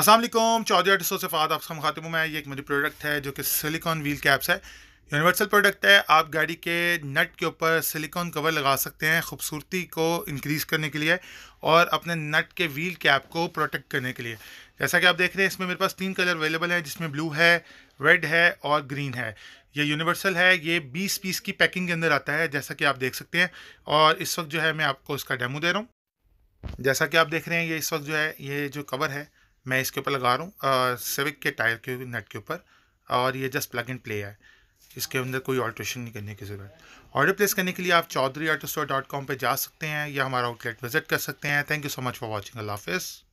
असलम चौधरी आठ सौ से आप आप खातिम मैं ये एक मेरी प्रोडक्ट है जो कि सिलिकॉन व्हील कैप्स है यूनिवर्सल प्रोडक्ट है आप गाड़ी के नट के ऊपर सिलिकॉन कवर लगा सकते हैं खूबसूरती को इंक्रीज़ करने के लिए और अपने नट के व्हील कैप को प्रोटेक्ट करने के लिए जैसा कि आप देख रहे हैं इसमें मेरे पास तीन कलर अवेलेबल हैं जिसमें ब्लू है रेड है और ग्रीन है ये यूनिवर्सल है ये 20 पीस की पैकिंग के अंदर आता है जैसा कि आप देख सकते हैं और इस वक्त जो है मैं आपको इसका डेमो दे रहा हूँ जैसा कि आप देख रहे हैं ये इस वक्त जो है ये जो कवर है मैं इसके ऊपर लगा रहा हूँ सिविक के टायर के नेट के ऊपर और ये जस्ट प्लग एंड प्ले है इसके अंदर कोई ऑल्ट्रेशन नहीं करने की ज़रूरत ऑर्डर प्लेस करने के लिए आप Chaudhary auto store dot com पर जा सकते हैं या हमारा आउटलेट विजिट कर सकते हैं thank you so much for watching अल्लाह हाफिज़